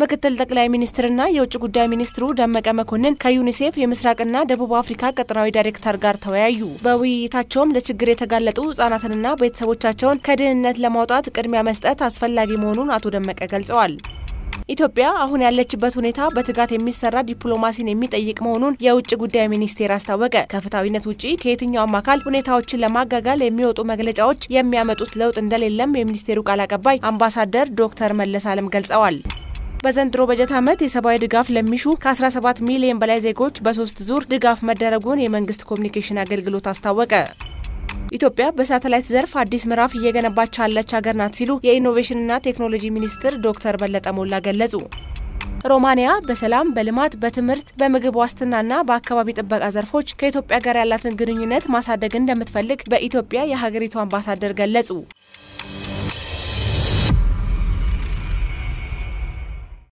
ምክትል ጠቅላይ ሚኒስትርና የውጭ ጉዳይ ሚኒስትሩ ደመቀ መኮንን ከዩኒሴፍ የምስራቅና ደቡብ አፍሪካ ቀጠናዊ ዳይሬክተር ጋር ተወያዩ። በውይይታቸውም ለችግር የተጋለጡ ህጻናትንና ቤተሰቦቻቸውን ከድህነት ለማውጣት ቅድሚያ መስጠት አስፈላጊ መሆኑን አቶ ደመቀ ገልጸዋል። ኢትዮጵያ አሁን ያለችበት ሁኔታ በትጋት የሚሰራ ዲፕሎማሲን የሚጠይቅ መሆኑን የውጭ ጉዳይ ሚኒስቴር አስታወቀ። ከፍትሐዊነት ውጪ ከየትኛውም አካል ሁኔታዎችን ለማጋጋል የሚወጡ መግለጫዎች የሚያመጡት ለውጥ እንደሌለም የሚኒስቴሩ ቃል አቀባይ አምባሳደር ዶክተር መለስ አለም ገልጸዋል። በዘንድሮ በጀት ዓመት የሰብአዊ ድጋፍ ለሚሹ ከ17 ሚሊዮን በላይ ዜጎች በሶስት ዙር ድጋፍ መደረጉን የመንግስት ኮሚኒኬሽን አገልግሎት አስታወቀ። ኢትዮጵያ በሳተላይት ዘርፍ አዲስ ምዕራፍ እየገነባች ያለች ሀገር ናት ሲሉ የኢኖቬሽንና ቴክኖሎጂ ሚኒስትር ዶክተር በለጠ ሞላ ገለጹ። ሮማንያ በሰላም፣ በልማት፣ በትምህርት፣ በምግብ ዋስትናና በአካባቢ ጥበቃ ዘርፎች ከኢትዮጵያ ጋር ያላትን ግንኙነት ማሳደግ እንደምትፈልግ በኢትዮጵያ የሀገሪቱ አምባሳደር ገለጹ።